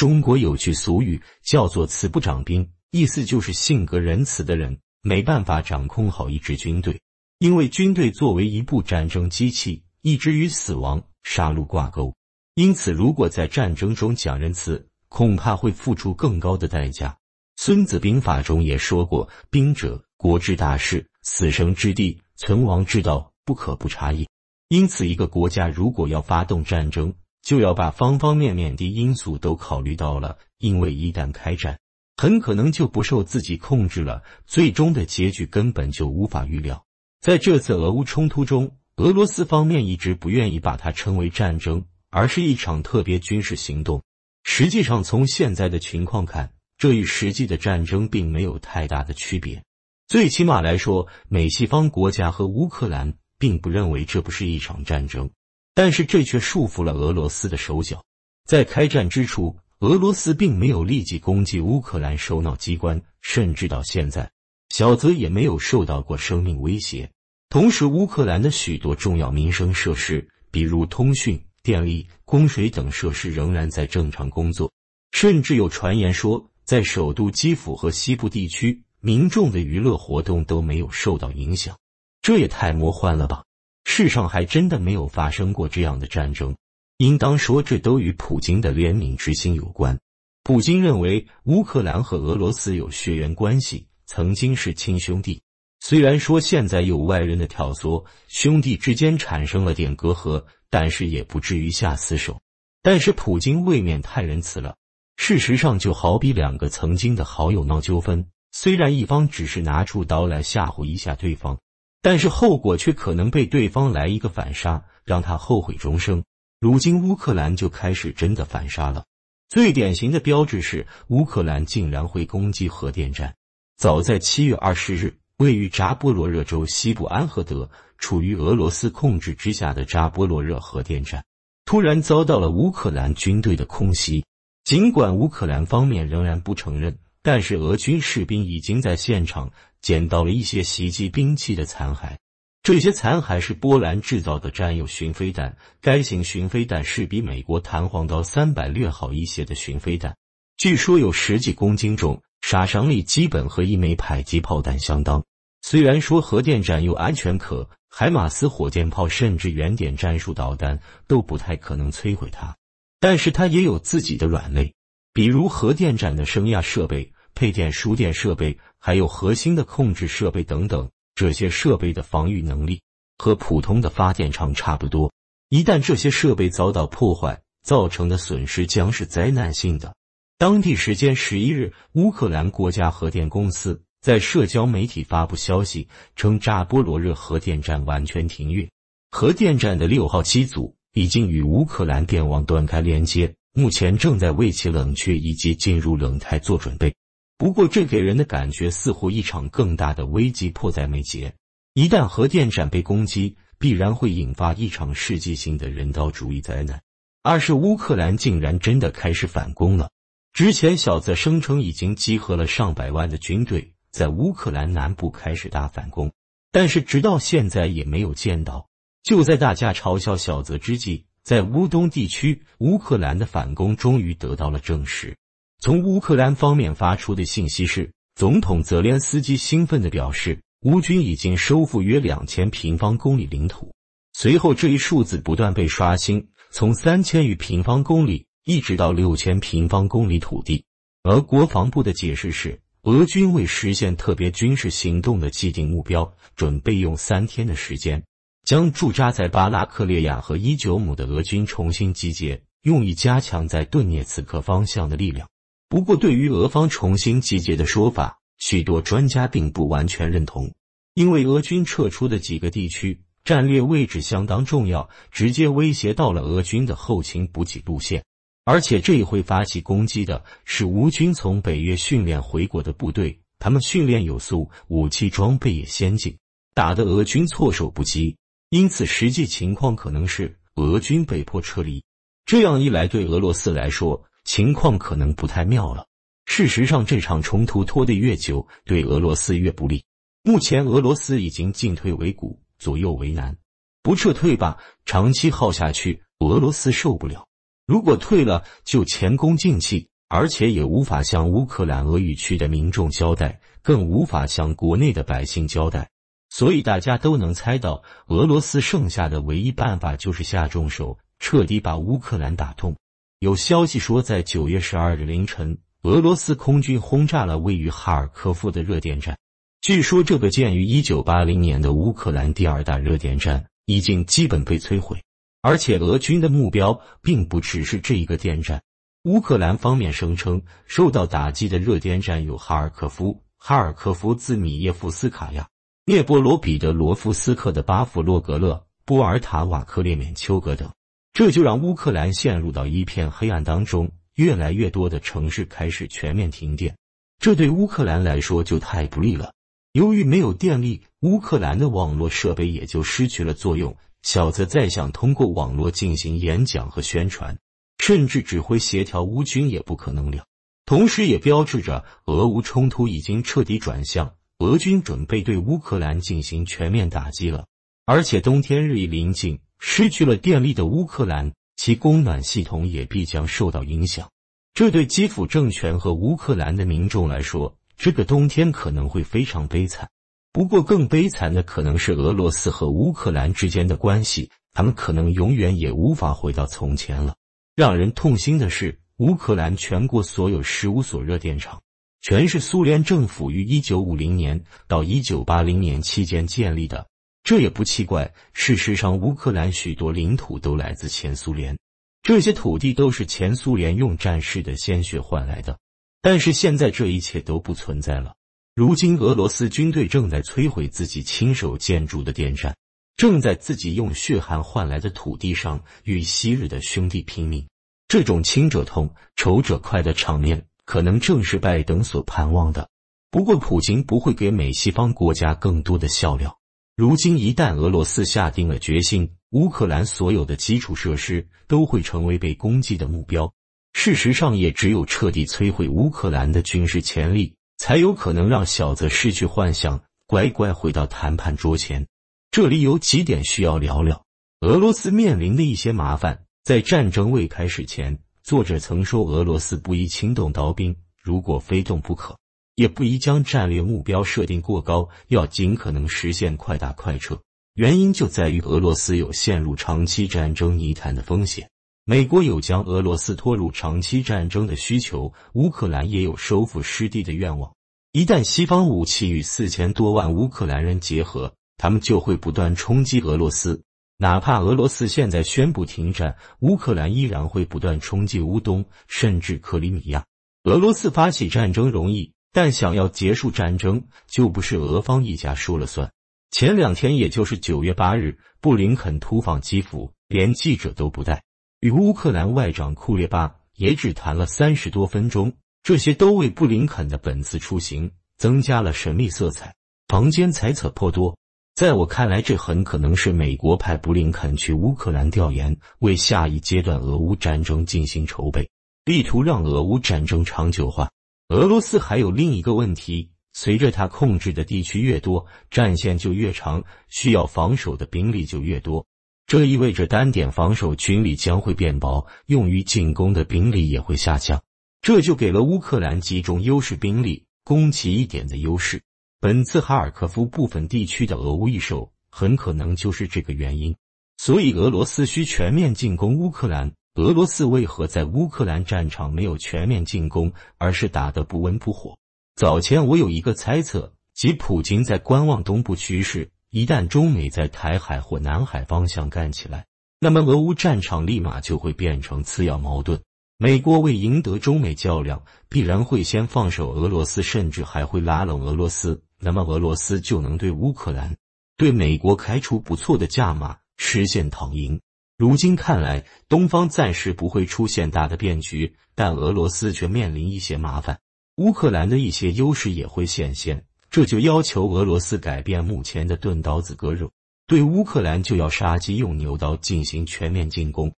中国有句俗语叫做“慈不掌兵”，意思就是性格仁慈的人没办法掌控好一支军队，因为军队作为一部战争机器，一直与死亡、杀戮挂钩。因此，如果在战争中讲仁慈，恐怕会付出更高的代价。《孙子兵法》中也说过：“兵者，国之大事，死生之地，存亡之道，不可不察也。”因此，一个国家如果要发动战争，就要把方方面面的因素都考虑到了，因为一旦开战，很可能就不受自己控制了，最终的结局根本就无法预料。在这次俄乌冲突中，俄罗斯方面一直不愿意把它称为战争，而是一场特别军事行动。实际上，从现在的情况看，这与实际的战争并没有太大的区别。最起码来说，美西方国家和乌克兰并不认为这不是一场战争。但是这却束缚了俄罗斯的手脚。在开战之初，俄罗斯并没有立即攻击乌克兰首脑机关，甚至到现在，小泽也没有受到过生命威胁。同时，乌克兰的许多重要民生设施，比如通讯、电力、供水等设施，仍然在正常工作。甚至有传言说，在首都基辅和西部地区，民众的娱乐活动都没有受到影响，这也太魔幻了吧！世上还真的没有发生过这样的战争，应当说这都与普京的怜悯之心有关。普京认为乌克兰和俄罗斯有血缘关系，曾经是亲兄弟。虽然说现在有外人的挑唆，兄弟之间产生了点隔阂，但是也不至于下死手。但是普京未免太仁慈了。事实上，就好比两个曾经的好友闹纠纷，虽然一方只是拿出刀来吓唬一下对方。但是后果却可能被对方来一个反杀，让他后悔终生。如今乌克兰就开始真的反杀了。最典型的标志是，乌克兰竟然会攻击核电站。早在七月二十日，位于扎波罗热州西部安赫德、处于俄罗斯控制之下的扎波罗热核电站，突然遭到了乌克兰军队的空袭。尽管乌克兰方面仍然不承认。但是俄军士兵已经在现场捡到了一些袭击兵器的残骸，这些残骸是波兰制造的战友巡飞弹。该型巡飞弹是比美国弹簧刀三百略好一些的巡飞弹，据说有十几公斤重，杀伤力基本和一枚迫击炮弹相当。虽然说核电站有安全壳，海马斯火箭炮甚至原点战术导弹都不太可能摧毁它，但是它也有自己的软肋。比如核电站的升压设备、配电输电设备，还有核心的控制设备等等，这些设备的防御能力和普通的发电厂差不多。一旦这些设备遭到破坏，造成的损失将是灾难性的。当地时间十一日，乌克兰国家核电公司在社交媒体发布消息称，扎波罗热核电站完全停运，核电站的六号机组已经与乌克兰电网断开连接。目前正在为其冷却以及进入冷态做准备。不过，这给人的感觉似乎一场更大的危机迫在眉睫。一旦核电站被攻击，必然会引发一场世纪性的人道主义灾难。二是乌克兰竟然真的开始反攻了。之前小泽声称已经集合了上百万的军队，在乌克兰南部开始大反攻，但是直到现在也没有见到。就在大家嘲笑小泽之际。在乌东地区，乌克兰的反攻终于得到了证实。从乌克兰方面发出的信息是，总统泽连斯基兴奋的表示，乌军已经收复约两千平方公里领土。随后，这一数字不断被刷新，从三千余平方公里一直到六千平方公里土地。而国防部的解释是，俄军为实现特别军事行动的既定目标，准备用三天的时间。将驻扎在巴拉克列亚和伊久姆的俄军重新集结，用以加强在顿涅茨克方向的力量。不过，对于俄方重新集结的说法，许多专家并不完全认同，因为俄军撤出的几个地区战略位置相当重要，直接威胁到了俄军的后勤补给路线。而且，这一回发起攻击的是乌军从北约训练回国的部队，他们训练有素，武器装备也先进，打得俄军措手不及。因此，实际情况可能是俄军被迫撤离。这样一来，对俄罗斯来说，情况可能不太妙了。事实上，这场冲突拖得越久，对俄罗斯越不利。目前，俄罗斯已经进退维谷，左右为难。不撤退吧，长期耗下去，俄罗斯受不了；如果退了，就前功尽弃，而且也无法向乌克兰俄语区的民众交代，更无法向国内的百姓交代。所以大家都能猜到，俄罗斯剩下的唯一办法就是下重手，彻底把乌克兰打通。有消息说，在九月十二日凌晨，俄罗斯空军轰炸了位于哈尔科夫的热电站。据说，这个建于一九八零年的乌克兰第二大热电站已经基本被摧毁。而且，俄军的目标并不只是这一个电站。乌克兰方面声称，受到打击的热电站有哈尔科夫、哈尔科夫兹米耶夫斯卡亚。列波罗彼得罗夫斯克的巴甫洛格勒、波尔塔瓦、克列缅丘格等，这就让乌克兰陷入到一片黑暗当中。越来越多的城市开始全面停电，这对乌克兰来说就太不利了。由于没有电力，乌克兰的网络设备也就失去了作用。小泽再想通过网络进行演讲和宣传，甚至指挥协调乌军也不可能了。同时，也标志着俄乌冲突已经彻底转向。俄军准备对乌克兰进行全面打击了，而且冬天日益临近，失去了电力的乌克兰，其供暖系统也必将受到影响。这对基辅政权和乌克兰的民众来说，这个冬天可能会非常悲惨。不过，更悲惨的可能是俄罗斯和乌克兰之间的关系，他们可能永远也无法回到从前了。让人痛心的是，乌克兰全国所有15所热电厂。全是苏联政府于一九五零年到一九八零年期间建立的，这也不奇怪。事实上，乌克兰许多领土都来自前苏联，这些土地都是前苏联用战士的鲜血换来的。但是现在这一切都不存在了。如今，俄罗斯军队正在摧毁自己亲手建筑的电站，正在自己用血汗换来的土地上与昔日的兄弟拼命。这种亲者痛，仇者快的场面。可能正是拜登所盼望的。不过，普京不会给美西方国家更多的笑料。如今，一旦俄罗斯下定了决心，乌克兰所有的基础设施都会成为被攻击的目标。事实上，也只有彻底摧毁乌克兰的军事潜力，才有可能让小泽失去幻想，乖乖回到谈判桌前。这里有几点需要聊聊：俄罗斯面临的一些麻烦，在战争未开始前。作者曾说，俄罗斯不宜轻动刀兵，如果非动不可，也不宜将战略目标设定过高，要尽可能实现快打快撤。原因就在于俄罗斯有陷入长期战争泥潭的风险，美国有将俄罗斯拖入长期战争的需求，乌克兰也有收复失地的愿望。一旦西方武器与四千多万乌克兰人结合，他们就会不断冲击俄罗斯。哪怕俄罗斯现在宣布停战，乌克兰依然会不断冲击乌东，甚至克里米亚。俄罗斯发起战争容易，但想要结束战争就不是俄方一家说了算。前两天，也就是九月八日，布林肯突访基辅，连记者都不带，与乌克兰外长库列巴也只谈了三十多分钟，这些都为布林肯的本次出行增加了神秘色彩，坊间猜测颇多。在我看来，这很可能是美国派布林肯去乌克兰调研，为下一阶段俄乌战争进行筹备，力图让俄乌战争长久化。俄罗斯还有另一个问题，随着他控制的地区越多，战线就越长，需要防守的兵力就越多。这意味着单点防守军力将会变薄，用于进攻的兵力也会下降。这就给了乌克兰集中优势兵力攻其一点的优势。本次哈尔科夫部分地区的俄乌易手，很可能就是这个原因。所以俄罗斯需全面进攻乌克兰。俄罗斯为何在乌克兰战场没有全面进攻，而是打得不温不火？早前我有一个猜测，即普京在观望东部趋势。一旦中美在台海或南海方向干起来，那么俄乌战场立马就会变成次要矛盾。美国为赢得中美较量，必然会先放手俄罗斯，甚至还会拉拢俄罗斯。那么俄罗斯就能对乌克兰、对美国开出不错的价码，实现躺赢。如今看来，东方暂时不会出现大的变局，但俄罗斯却面临一些麻烦。乌克兰的一些优势也会显现，这就要求俄罗斯改变目前的钝刀子割肉，对乌克兰就要杀鸡用牛刀，进行全面进攻。